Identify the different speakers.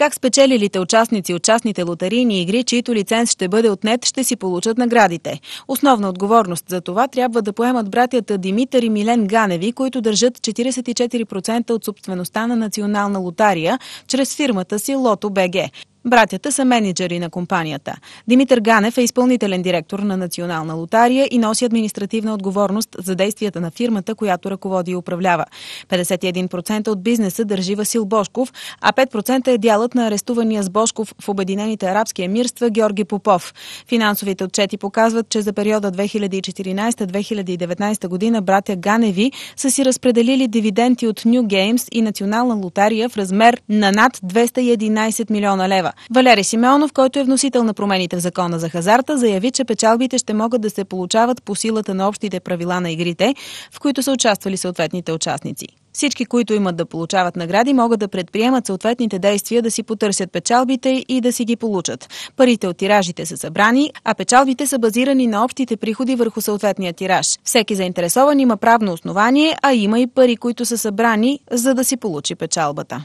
Speaker 1: Как спечелилите участници от частните лотарийни игри, чието лиценз ще бъде отнет, ще си получат наградите. Основна отговорност за това трябва да поемат братята Димитър и Милен Ганеви, които държат 44% от собствеността на Национална лотария чрез фирмата си Лото БГ. Братята са менеджери на компанията. Димитър Ганев е изпълнителен директор на Национална лотария и носи административна отговорност за действията на фирмата, която ръководи и управлява. 51% от бизнеса държи Васил Бошков, а 5% е дялът на арестувания с Бошков в Обединените арабски емирства Георги Попов. Финансовите отчети показват, че за периода 2014-2019 година братя Ганеви са си разпределили дивиденти от New Games и Национална лотария в размер на над 211 милиона лева средства. Валери Симеонов, който е вносител на промените в закона за хазарта, заяви, че печалбите ще могат да се получават по силата на общите правила на игрите, в които са участвали съответните участници. Всички, които имат да получават награди, могат да предприемат съответните действия да си потърсят печалбите и да си ги получат. Парите от тиражите са събрани, а печалбите са базирани на общите приходи върху съответния тираж. Всеки заинтересован има правно основание, а има и пари, които са събрани, за да си получи печалбата.